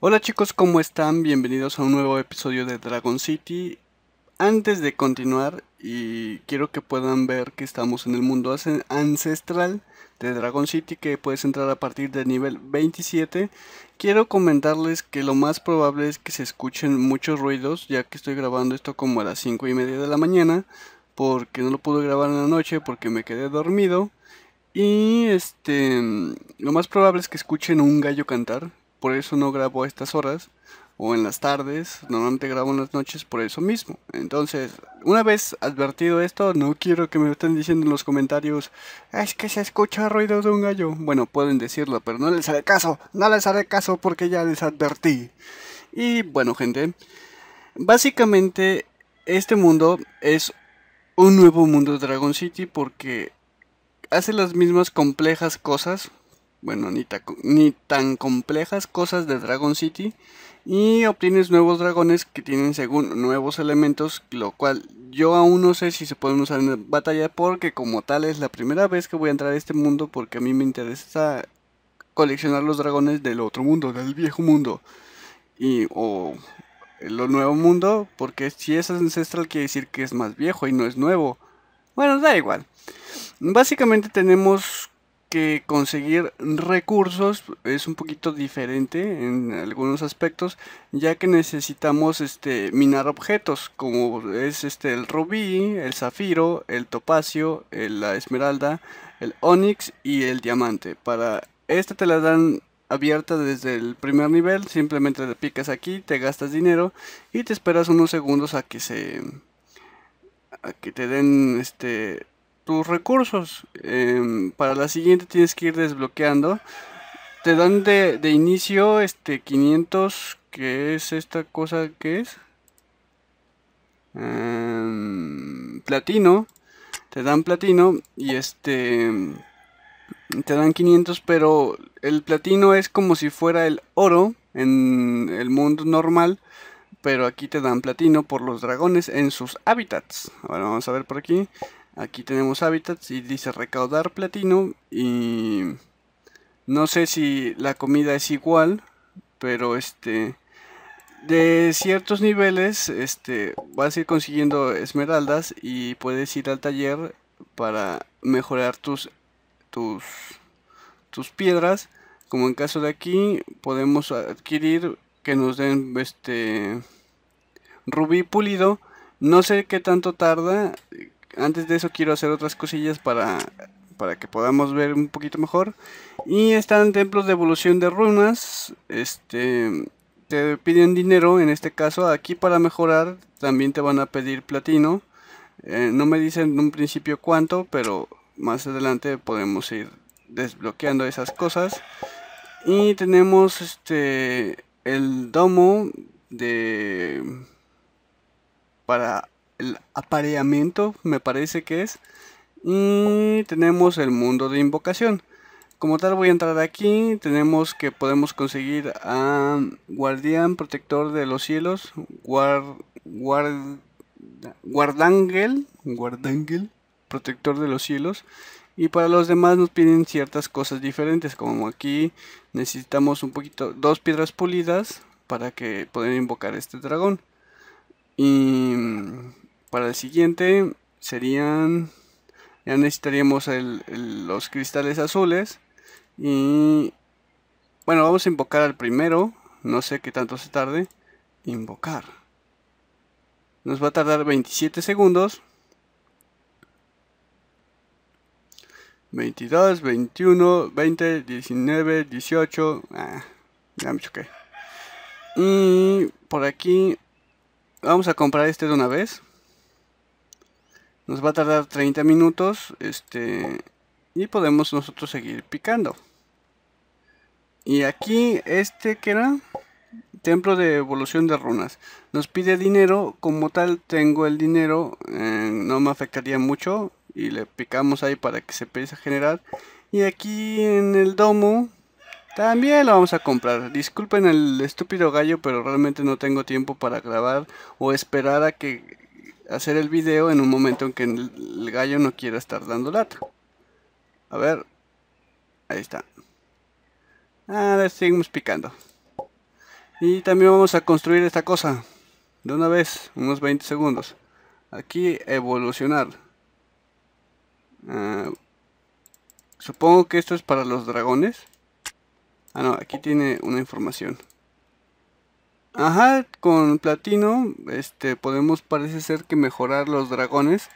Hola chicos, ¿cómo están? Bienvenidos a un nuevo episodio de Dragon City. Antes de continuar, y quiero que puedan ver que estamos en el mundo ancestral de Dragon City, que puedes entrar a partir del nivel 27. Quiero comentarles que lo más probable es que se escuchen muchos ruidos, ya que estoy grabando esto como a las 5 y media de la mañana, porque no lo pude grabar en la noche porque me quedé dormido. Y este, lo más probable es que escuchen un gallo cantar, por eso no grabo a estas horas o en las tardes, normalmente grabo en las noches por eso mismo. Entonces, una vez advertido esto, no quiero que me estén diciendo en los comentarios, ah, es que se escucha ruido de un gallo. Bueno, pueden decirlo, pero no les haré caso, no les haré caso porque ya les advertí. Y bueno, gente, básicamente este mundo es un nuevo mundo de Dragon City porque hace las mismas complejas cosas bueno, ni, ni tan complejas cosas de Dragon City y obtienes nuevos dragones que tienen según nuevos elementos, lo cual yo aún no sé si se pueden usar en batalla porque como tal es la primera vez que voy a entrar a este mundo porque a mí me interesa coleccionar los dragones del otro mundo, del viejo mundo y o el nuevo mundo porque si es ancestral quiere decir que es más viejo y no es nuevo. Bueno, da igual. Básicamente tenemos que conseguir recursos es un poquito diferente en algunos aspectos ya que necesitamos este minar objetos como es este el rubí el zafiro el topacio la esmeralda el onix y el diamante para esta te la dan abierta desde el primer nivel simplemente le picas aquí te gastas dinero y te esperas unos segundos a que se a que te den este tus recursos. Em, para la siguiente tienes que ir desbloqueando. Te dan de, de inicio este 500, que es esta cosa que es. Em, platino. Te dan platino y este... Te dan 500, pero el platino es como si fuera el oro en el mundo normal. Pero aquí te dan platino por los dragones en sus hábitats. Ahora vamos a ver por aquí. Aquí tenemos hábitats y dice recaudar platino y no sé si la comida es igual, pero este de ciertos niveles este vas a ir consiguiendo esmeraldas y puedes ir al taller para mejorar tus tus tus piedras, como en caso de aquí podemos adquirir que nos den este rubí pulido. No sé qué tanto tarda, antes de eso quiero hacer otras cosillas para, para que podamos ver un poquito mejor. Y están templos de evolución de runas. Este te piden dinero, en este caso aquí para mejorar también te van a pedir platino. Eh, no me dicen en un principio cuánto, pero más adelante podemos ir desbloqueando esas cosas. Y tenemos este el domo de para el apareamiento, me parece que es. Y mm, tenemos el mundo de invocación. Como tal voy a entrar aquí, tenemos que podemos conseguir a Guardián Protector de los Cielos, guard, guard, Guardangel, Guardangel, Protector de los Cielos. Y para los demás nos piden ciertas cosas diferentes, como aquí necesitamos un poquito, dos piedras pulidas para que puedan invocar este dragón. Y para el siguiente serían... Ya necesitaríamos los cristales azules. Y... Bueno, vamos a invocar al primero. No sé qué tanto se tarde. Invocar. Nos va a tardar 27 segundos. 22, 21, 20, 19, 18. ya me choqué. Y por aquí vamos a comprar este de una vez. Nos va a tardar 30 minutos. Este. Y podemos nosotros seguir picando. Y aquí, este que era. Templo de evolución de runas. Nos pide dinero. Como tal, tengo el dinero. Eh, no me afectaría mucho. Y le picamos ahí para que se empiece a generar. Y aquí en el domo. También lo vamos a comprar. Disculpen el estúpido gallo, pero realmente no tengo tiempo para grabar o esperar a que hacer el video en un momento en que el gallo no quiera estar dando lata. A ver. Ahí está. Ah, seguimos picando. Y también vamos a construir esta cosa. De una vez, unos 20 segundos. Aquí evolucionar. Ah, supongo que esto es para los dragones. Ah, no, aquí tiene una información. Ajá, con platino, este, podemos parece ser que mejorar los dragones.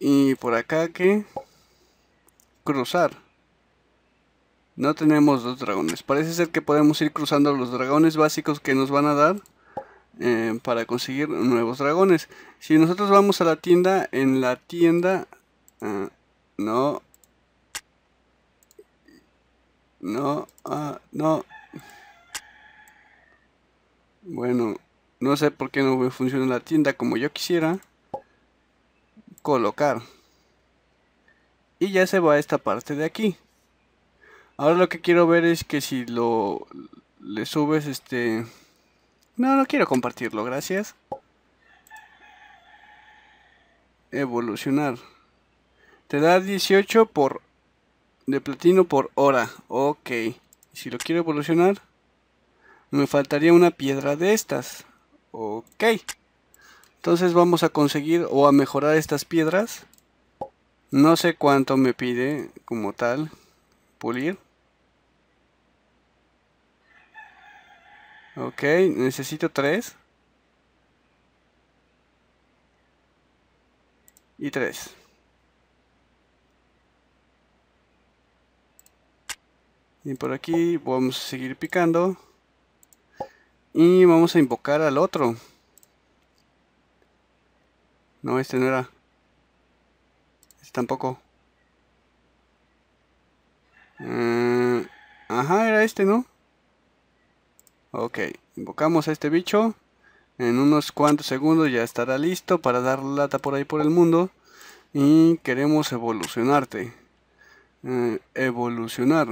Y por acá que cruzar. No tenemos dos dragones. Parece ser que podemos ir cruzando los dragones básicos que nos van a dar eh, para conseguir nuevos dragones. Si nosotros vamos a la tienda, en la tienda... Ah, no. No, ah, no. Bueno, no sé por qué no me funciona la tienda como yo quisiera. Colocar. Y ya se va esta parte de aquí. Ahora lo que quiero ver es que si lo le subes este... No, no quiero compartirlo, gracias. Evolucionar. Te da 18 por... De platino por hora. Ok. Si lo quiero evolucionar me faltaría una piedra de estas. Ok. Entonces vamos a conseguir o a mejorar estas piedras. No sé cuánto me pide como tal pulir. Ok, necesito tres. Y tres. Y por aquí vamos a seguir picando. Y vamos a invocar al otro. No, este no era. Este tampoco. Eh, ajá, era este, ¿no? Ok, invocamos a este bicho. En unos cuantos segundos ya estará listo para dar lata por ahí por el mundo. Y queremos evolucionarte. Eh, evolucionar.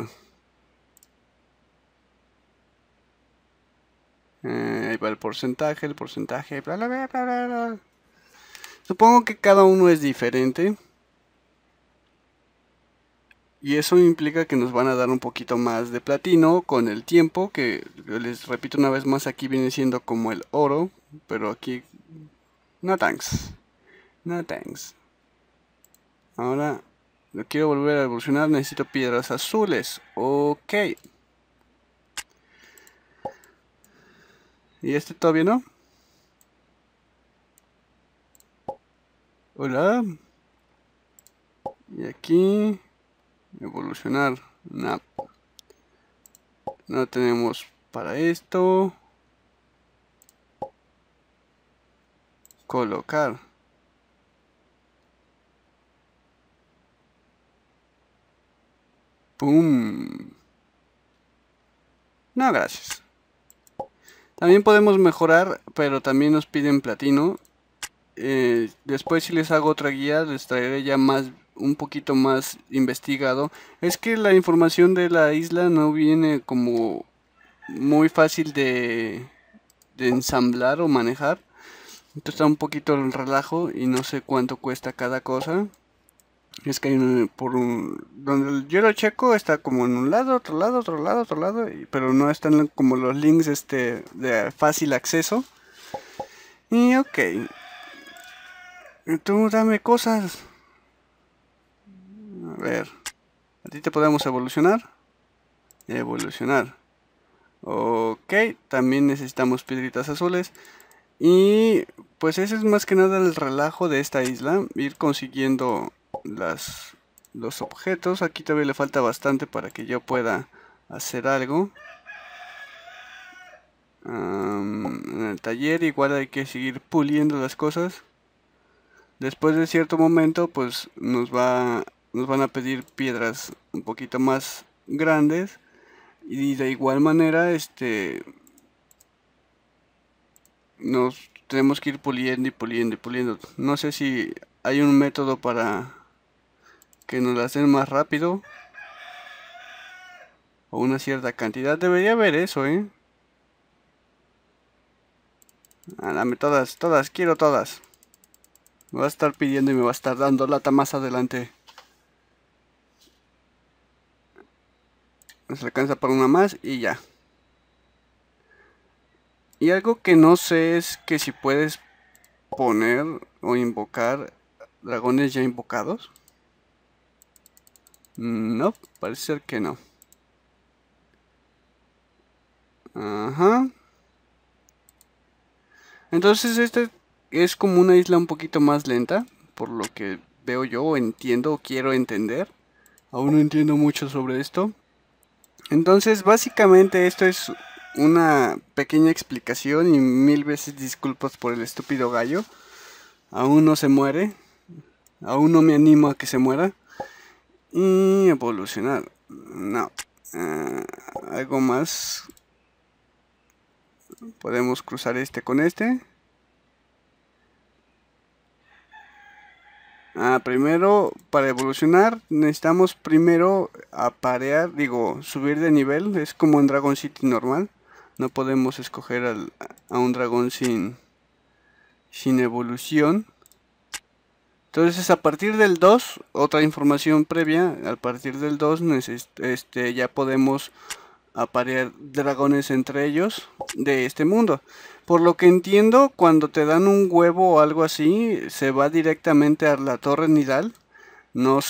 Eh, ahí va el porcentaje, el porcentaje, Supongo que cada uno es diferente. Y eso implica que nos van a dar un poquito más de platino con el tiempo, que les repito una vez más, aquí viene siendo como el oro, pero aquí... No thanks. No thanks. Ahora lo quiero volver a evolucionar, necesito piedras azules. Ok. ¿Y este todavía no? Hola. Y aquí... Evolucionar. No. No tenemos para esto. Colocar. ¡Pum! No, gracias. También podemos mejorar, pero también nos piden platino. Eh, después si les hago otra guía, les traeré ya más un poquito más investigado. Es que la información de la isla no viene como muy fácil de, de ensamblar o manejar. Entonces está un poquito el relajo y no sé cuánto cuesta cada cosa. Es que hay por un, donde yo lo checo está como en un lado, otro lado, otro lado, otro lado, pero no están como los links este de fácil acceso. Y ok. Tú dame cosas. A ver. A ti te podemos evolucionar. Evolucionar. Ok. También necesitamos piedritas azules. Y pues ese es más que nada el relajo de esta isla. Ir consiguiendo las, los objetos. Aquí todavía le falta bastante para que yo pueda hacer algo. en el taller igual hay que seguir puliendo las cosas. Después de cierto momento pues nos, va, nos van a pedir piedras un poquito más grandes. Y de igual manera este nos tenemos que ir puliendo y puliendo y puliendo. No sé si hay un método para que nos la hacen más rápido. O una cierta cantidad. Debería haber eso, ¿eh? Ah, dame todas, todas, quiero todas. Me va a estar pidiendo y me va a estar dando lata más adelante. Nos alcanza para una más y ya. Y algo que no sé es que si puedes poner o invocar dragones ya invocados. No, parece ser que no. Ajá. Entonces este es como una isla un poquito más lenta, por lo que veo yo, entiendo, quiero entender. Aún no entiendo mucho sobre esto. Entonces básicamente esto es una pequeña explicación y mil veces disculpas por el estúpido gallo. Aún no se muere. Aún no me animo a que se muera. Y evolucionar. No. Eh, algo más. Podemos cruzar este con este. Ah, primero, para evolucionar, necesitamos primero aparear, digo, subir de nivel. Es como en Dragon City normal. No podemos escoger al, a un dragón sin, sin evolución. Entonces a partir del 2, otra información previa, a partir del 2 este, ya podemos aparear dragones entre ellos de este mundo. Por lo que entiendo, cuando te dan un huevo o algo así, se va directamente a la torre nidal. No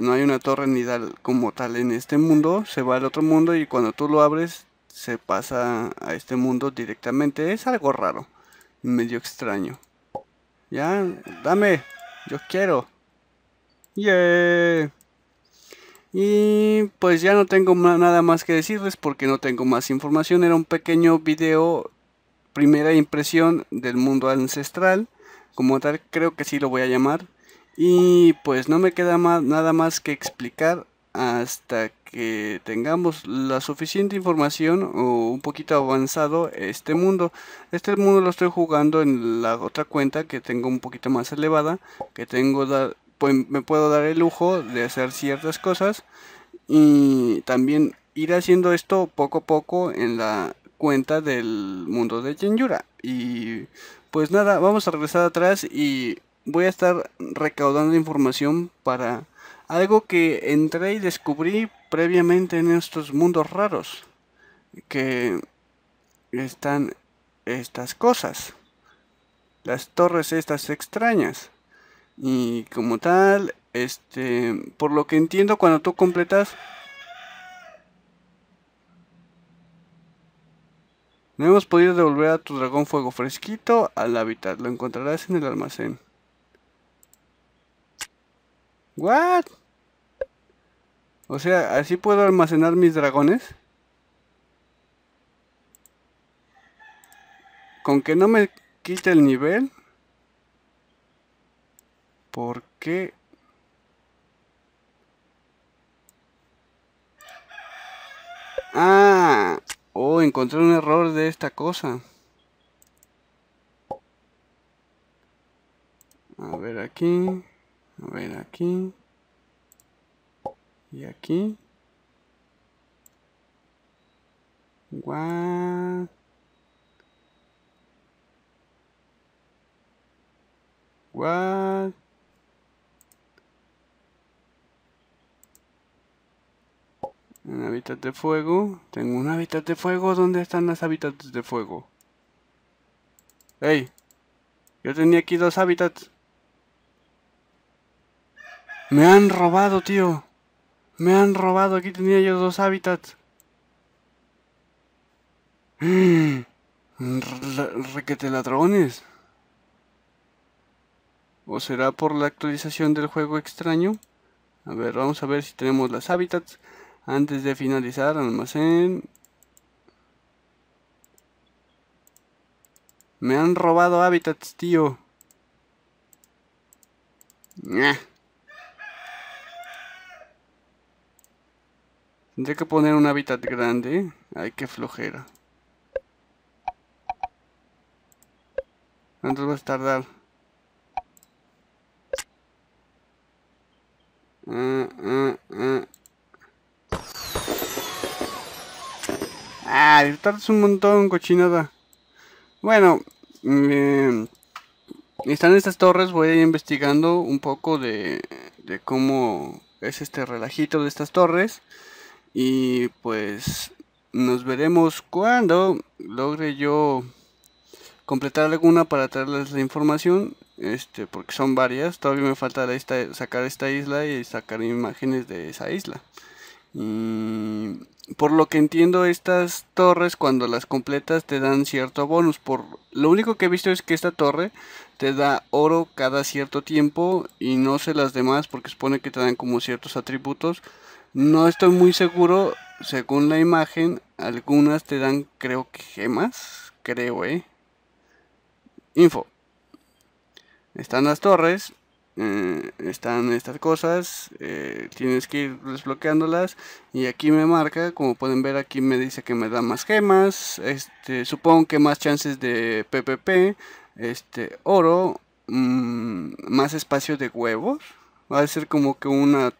no hay una torre nidal como tal en este mundo, se va al otro mundo y cuando tú lo abres se pasa a este mundo directamente. Es algo raro, medio extraño. Ya, dame. Yo quiero. Yeah. Y pues ya no tengo nada más que decirles porque no tengo más información. Era un pequeño video, primera impresión del mundo ancestral. Como tal, creo que sí lo voy a llamar. Y pues no me queda nada más que explicar hasta que tengamos la suficiente información o un poquito avanzado este mundo. Este mundo lo estoy jugando en la otra cuenta que tengo un poquito más elevada, que tengo me puedo dar el lujo de hacer ciertas cosas y también ir haciendo esto poco a poco en la cuenta del mundo de Genjura. Y pues nada, vamos a regresar atrás y voy a estar recaudando información para algo que entré y descubrí previamente en estos mundos raros que están estas cosas las torres estas extrañas y como tal este por lo que entiendo cuando tú completas no hemos podido devolver a tu dragón fuego fresquito al hábitat lo encontrarás en el almacén ¿What? O sea, ¿así puedo almacenar mis dragones? Con que no me quite el nivel. ¿Por qué? Ah, oh, encontré un error de esta cosa. A ver aquí. A ver, aquí. Y aquí. Guau. What? Un hábitat de fuego. Tengo un hábitat de fuego. ¿Dónde están las hábitats de fuego? ¡Ey! Yo tenía aquí dos hábitats. Me han robado, tío. Me han robado. Aquí tenía yo dos hábitats. Mm. Requete ladrones. ¿O será por la actualización del juego extraño? A ver, vamos a ver si tenemos las hábitats. Antes de finalizar, almacén. Me han robado hábitats, tío. Tendré que poner un hábitat grande. Ay, que flojera. ¿Cuánto vas a tardar? Ah, Ah, ah. ah tardas un montón, cochinada. Bueno, em, están estas torres, voy a ir investigando un poco de, de cómo es este relajito de estas torres. Y pues nos veremos cuando logre yo completar alguna para traerles la información. Este, porque son varias. Todavía me falta sacar esta isla y sacar imágenes de esa isla. por lo que entiendo, estas torres cuando las completas te dan cierto bonus. Por lo único que he visto es que esta torre te da oro cada cierto tiempo y no sé las demás porque supone que te dan como ciertos atributos. No estoy muy seguro, según la imagen, algunas te dan, creo que gemas, creo, eh. Info. Están las torres, eh, están estas cosas, eh, tienes que ir desbloqueándolas y aquí me marca, como pueden ver aquí me dice que me da más gemas, este, supongo que más chances de PPP, este, oro, mm, más espacio de huevos, va a ser como que una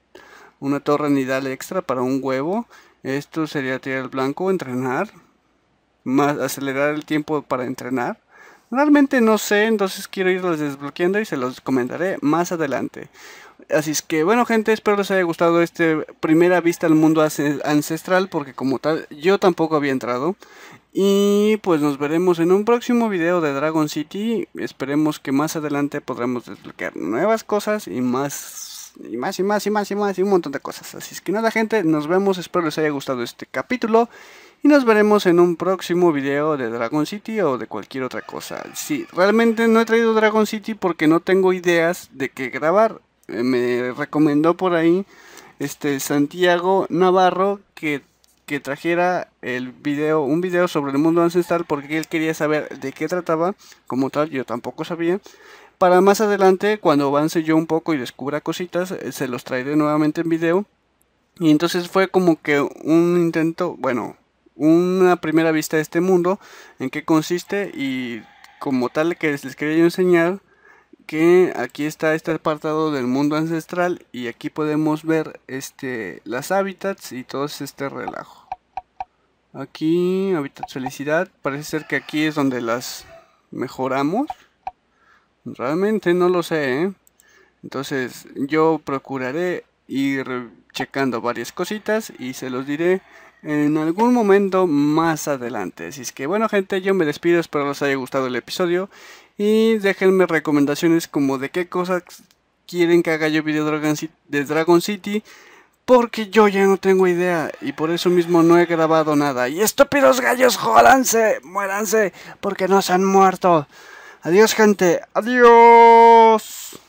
una torre nidal extra para un huevo. Esto sería tirar el blanco, entrenar, más acelerar el tiempo para entrenar. Realmente no sé, entonces quiero irlos desbloqueando y se los comentaré más adelante. Así es que bueno gente, espero les haya gustado esta primera vista al mundo ancestral porque como tal yo tampoco había entrado. Y pues nos veremos en un próximo video de Dragon City. Esperemos que más adelante podremos desbloquear nuevas cosas y más y más y más y más y más y un montón de cosas. Así es que nada gente, nos vemos, espero les haya gustado este capítulo y nos veremos en un próximo video de Dragon City o de cualquier otra cosa. Sí, realmente no he traído Dragon City porque no tengo ideas de qué grabar. Eh, me recomendó por ahí este Santiago Navarro que que trajera el video, un video sobre el mundo ancestral porque él quería saber de qué trataba, como tal yo tampoco sabía. Para más adelante, cuando avance yo un poco y descubra cositas, eh, se los traeré nuevamente en video. Y entonces fue como que un intento, bueno, una primera vista de este mundo, en qué consiste y como tal que les quería enseñar que aquí está este apartado del mundo ancestral y aquí podemos ver este las hábitats y todo este relajo. Aquí, hábitat felicidad, parece ser que aquí es donde las mejoramos. Realmente no lo sé, ¿eh? Entonces yo procuraré ir checando varias cositas y se los diré en algún momento más adelante. Así es que bueno gente, yo me despido, espero les haya gustado el episodio y déjenme recomendaciones como de qué cosas quieren que haga yo video de Dragon City porque yo ya no tengo idea y por eso mismo no he grabado nada. Y estúpidos gallos, jódanse, muéranse porque no se han muerto. Adiós gente, adiós.